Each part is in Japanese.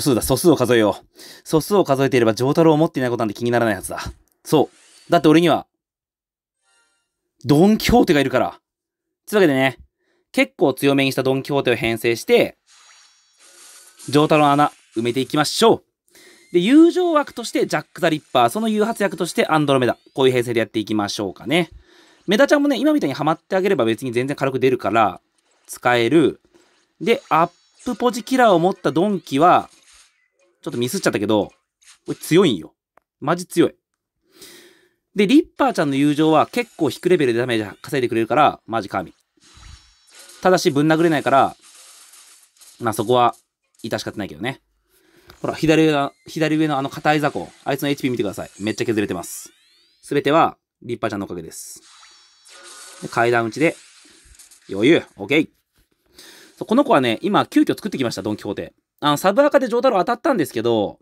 素数だ。素数を数えよう。素数を数えていれば、上太郎を持っていないことなんて気にならないはずだ。そう。だって俺には、ドン・キホーテがいるから。つうわけでね、結構強めにしたドン・キホーテを編成して、上太郎の穴、埋めていきましょう。で、友情枠としてジャック・ザ・リッパー、その誘発役としてアンドロメダ。こういう編成でやっていきましょうかね。メダちゃんもね、今みたいにハマってあげれば別に全然軽く出るから、使える。で、アップポジキラーを持ったドンキは、ちょっとミスっちゃったけど、これ強いんよ。マジ強い。で、リッパーちゃんの友情は結構低レベルでダメージ稼いでくれるから、マジ神。ただし、ぶん殴れないから、まあそこは、致し方ないけどね。ほら、左上の、左上のあの硬い雑魚。あいつの HP 見てください。めっちゃ削れてます。すべては、リッパーちゃんのおかげです。で階段打ちで、余裕。オッケー。この子はね、今、急遽作ってきました、ドンキホーテ。あの、サブアカでタ太郎当たったんですけど、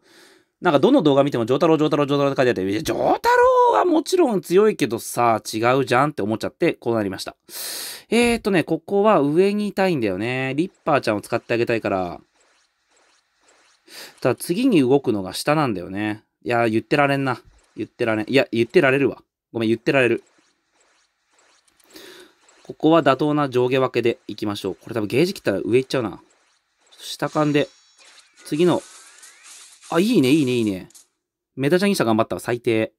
なんかどの動画見てもタ太郎、ジ太郎、タ太郎って書いてあって、タ太郎はもちろん強いけどさ、違うじゃんって思っちゃって、こうなりました。えーとね、ここは上にいたいんだよね。リッパーちゃんを使ってあげたいから。ただ次に動くのが下なんだよね。いや言ってられんな。言ってられん。いや、言ってられるわ。ごめん、言ってられる。ここは妥当な上下分けでいきましょう。これ多分ゲージ切ったら上行っちゃうな。下勘で次の。あ、いいね、いいね、いいね。メタジャニシャ頑張ったわ、最低。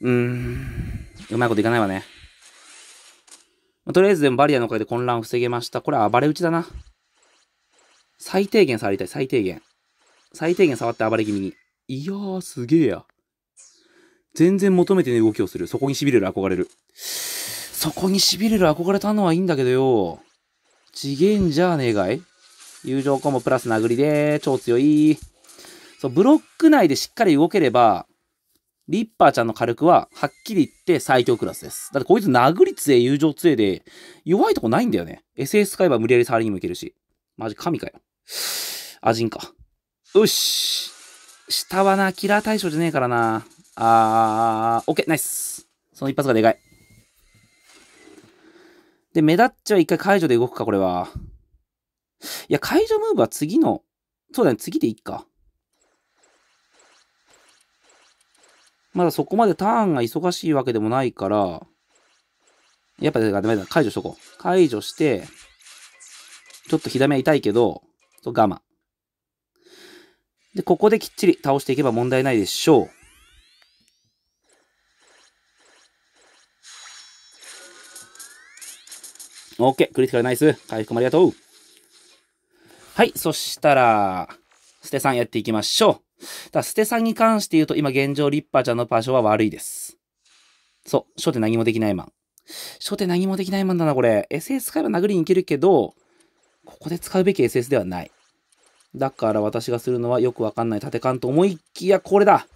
うーん。うまいこといかないわね。まあ、とりあえずでもバリアのおかげで混乱を防げました。これは暴れ打ちだな。最低限触りたい、最低限。最低限触って暴れ気味に。いやー、すげえや。全然求めてね動きをする。そこに痺れる、憧れる。そこに痺れる、憧れたのはいいんだけどよ。次元じゃねえかい友情コンボプラス殴りで、超強い。そう、ブロック内でしっかり動ければ、リッパーちゃんの火力は、はっきり言って最強クラスです。だってこいつ殴り杖、え、友情杖で、弱いとこないんだよね。SS 使えば無理やり触りにもいけるし。マジ神かよ。アジンか。よし。下はな、キラー対象じゃねえからな。あー、オッケー、ナイス。その一発がでかい。で、目立っちゃ一回解除で動くか、これは。いや、解除ムーブは次の、そうだね、次でいっか。まだそこまでターンが忙しいわけでもないから、やっぱダメだ、解除しとこう。解除して、ちょっとひだめは痛いけど、我慢。で、ここできっちり倒していけば問題ないでしょう。OK、クリティカルナイス。回復もありがとう。はい、そしたら、ステさんやっていきましょう。だステさんに関して言うと、今現状リッパーちゃんの場所は悪いです。そう、初手何もできないマン。初手何もできないマンだな、これ。SS 使えば殴りに行けるけど、ここで使うべき SS ではない。だから私がするのはよくわかんない縦勘と思いきや、これだ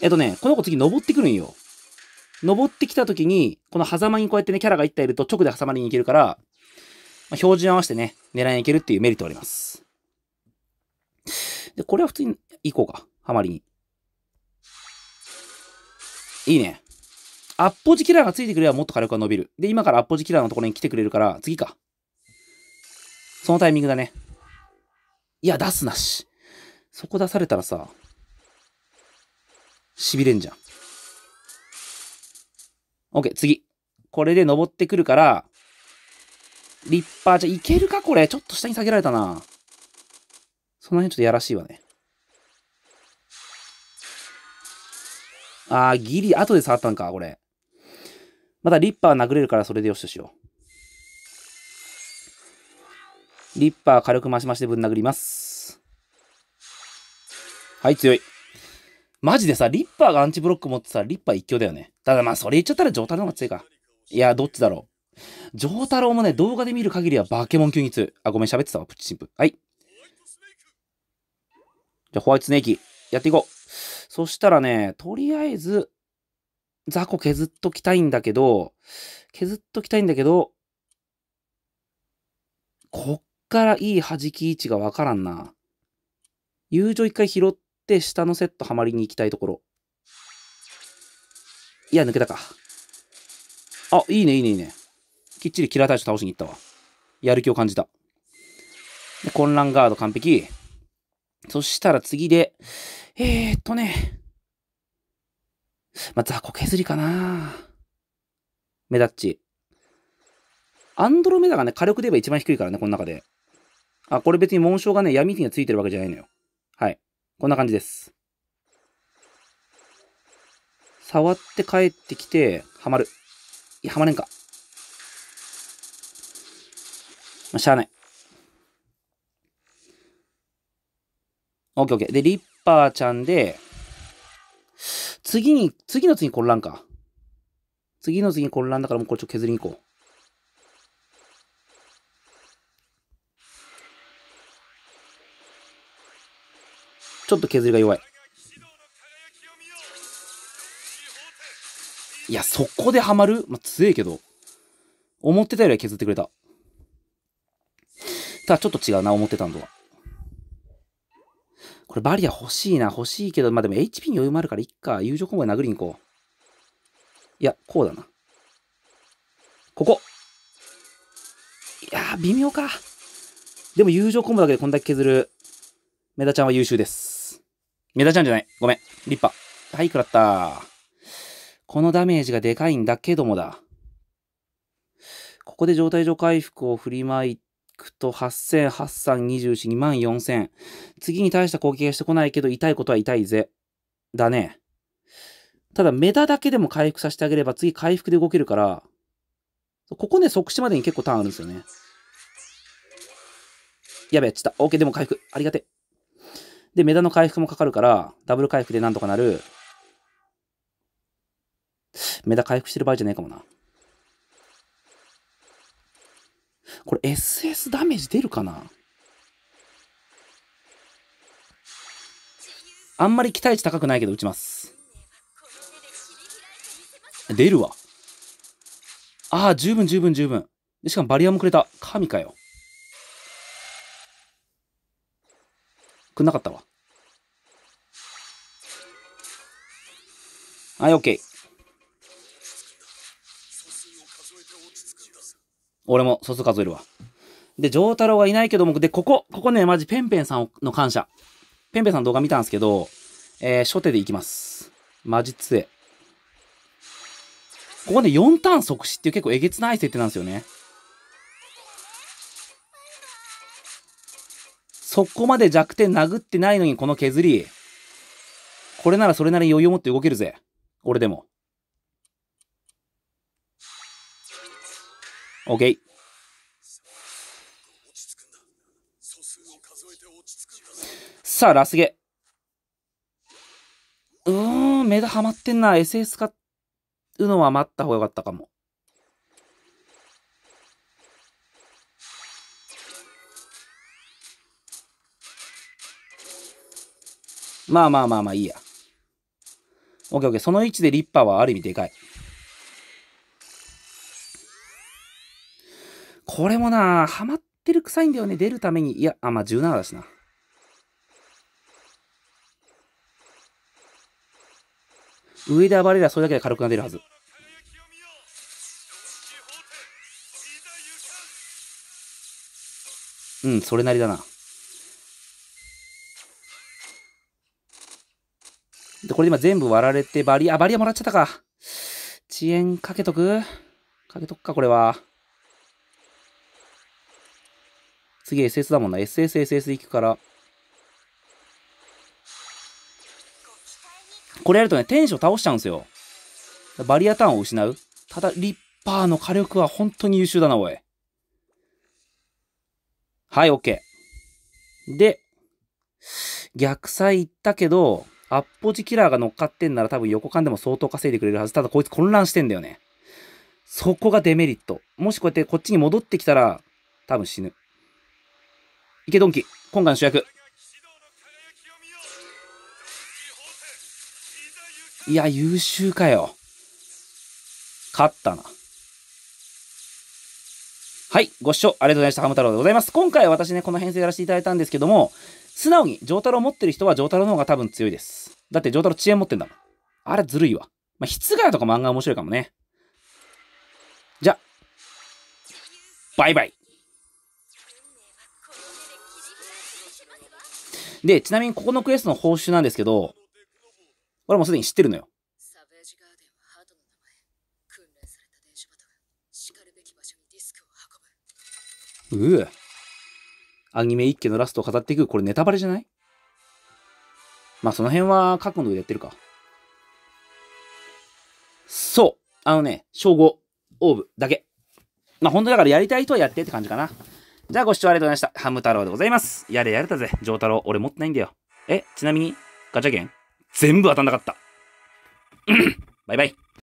えっとね、この子次登ってくるんよ。登ってきた時に、この狭間にこうやってね、キャラが1体いると直で挟まりに行けるから、まあ、標準合わせてね、狙いにいけるっていうメリットあります。で、これは普通に行こうか。ハマりに。いいね。アッポジキラーがついてくればもっと火力が伸びる。で、今からアッポジキラーのところに来てくれるから、次か。そのタイミングだね。いや、出すなし。そこ出されたらさ、痺れんじゃん。OK、次。これで登ってくるから、立派。じゃ、いけるかこれ。ちょっと下に下げられたな。その辺ちょっとやらしいわね。あー、ギリ、後で触ったんか、これ。まだリッパー殴れるからそれでよしとしよう。リッパー軽く増し増しでぶん殴ります。はい、強い。マジでさ、リッパーがアンチブロック持ってさ、リッパー一強だよね。ただまあ、それ言っちゃったら上達の方が強いか。いや、どっちだろう。丈太郎もね、動画で見る限りはバケモン級に2。あ、ごめん、喋ってたわ、プチチンプ。はい。じゃあ、ホワイトスネーキ、やっていこう。そしたらね、とりあえず、雑魚削っときたいんだけど、削っときたいんだけど、こっからいい弾き位置がわからんな。友情一回拾って、下のセットはまりに行きたいところ。いや、抜けたか。あ、いいね、いいね、いいね。きっちりキラー大将倒しに行ったわ。やる気を感じた。で、混乱ガード完璧。そしたら次で、えー、っとね、まあ、雑魚削りかな目立ち。アンドロメダがね、火力で言えば一番低いからね、この中で。あ、これ別に紋章がね、闇にがついてるわけじゃないのよ。はい。こんな感じです。触って帰ってきて、はまる。いや、はまれんか。まあ、しゃあない。オッケーオッケー。で、リッパーちゃんで、次に、次の次に混乱か。次の次に混乱だからもうこれちょっと削りに行こう。ちょっと削りが弱い。いや、そこでハマるまあ、強えけど。思ってたよりは削ってくれた。ただちょっと違うな、思ってたんとは。これバリア欲しいな、欲しいけど、まあでも HP に余裕もあるからいっか。友情コンボで殴りに行こう。いや、こうだな。ここいや微妙か。でも友情コンボだけでこんだけ削る。メダちゃんは優秀です。メダちゃんじゃない。ごめん。立派。はい、食らった。このダメージがでかいんだけどもだ。ここで状態上回復を振りまいて、くと8 8 3 2 24000。次に大した攻撃がしてこないけど、痛いことは痛いぜ。だね。ただ、メダだけでも回復させてあげれば、次回復で動けるから、ここね、即死までに結構ターンあるんですよね。やべえ、ちった。OK、でも回復。ありがて。で、メダの回復もかかるから、ダブル回復でなんとかなる。メダ回復してる場合じゃないかもな。これ SS ダメージ出るかなあんまり期待値高くないけど打ちます。出るわ。ああ、十分十分十分。しかもバリアもくれた。神かよ。くんなかったわ。はい、オッケー。俺もそ数数えるわ。で、丈太郎がいないけども、で、ここ、ここね、マジペンペンさんの感謝。ペンペンさんの動画見たんですけど、えー、初手でいきます。マジ杖。ここね、4ターン即死っていう結構えげつない設定なんですよね。そこまで弱点殴ってないのにこの削り。これならそれなりに余裕を持って動けるぜ。俺でも。OK。さあ、ラスゲ。うーん、目がハマってんな。SS か、うのは待った方が良かったかも。まあまあまあまあいいや。オッケーオッケー。その位置でリッパーはある意味でかい。これもな、ハマってる臭いんだよね、出るために。いや、あ、まあ、17だしな。上で暴れりゃそれだけで軽くなれるはず。うん、それなりだな。で、これ今全部割られて、バリア、バリアもらっちゃったか。遅延かけとくかけとくか、これは。次 SS だもんな。SSSS 行くから。これやるとね、天使を倒しちゃうんですよ。バリアターンを失う。ただ、リッパーの火力は本当に優秀だな、おい。はい、OK。で、逆サイ行ったけど、アッポジキラーが乗っかってんなら多分横間でも相当稼いでくれるはず。ただこいつ混乱してんだよね。そこがデメリット。もしこうやってこっちに戻ってきたら、多分死ぬ。池ドンキ、今回の主役。いや、優秀かよ。勝ったな。はい、ご視聴ありがとうございました。ハム太郎でございます。今回は私ね、この編成やらせていただいたんですけども、素直に、上太郎持ってる人は上太郎の方が多分強いです。だって上太郎遅延持ってんだもん。あれずるいわ。まあ、筆外とか漫画面白いかもね。じゃ、バイバイ。で、ちなみにここのクエストの報酬なんですけど、俺もすでに知ってるのよ。うぅ。アニメ一家のラストを飾っていく。これネタバレじゃないまあその辺は覚悟の上でやってるか。そう。あのね、称号、オーブだけ。まあ本当だからやりたい人はやってって感じかな。じゃあご視聴ありがとうございました。ハム太郎でございます。やれやれたぜ。上太郎、俺持ってないんだよ。え、ちなみに、ガチャ券全部当たんなかった。バイバイ。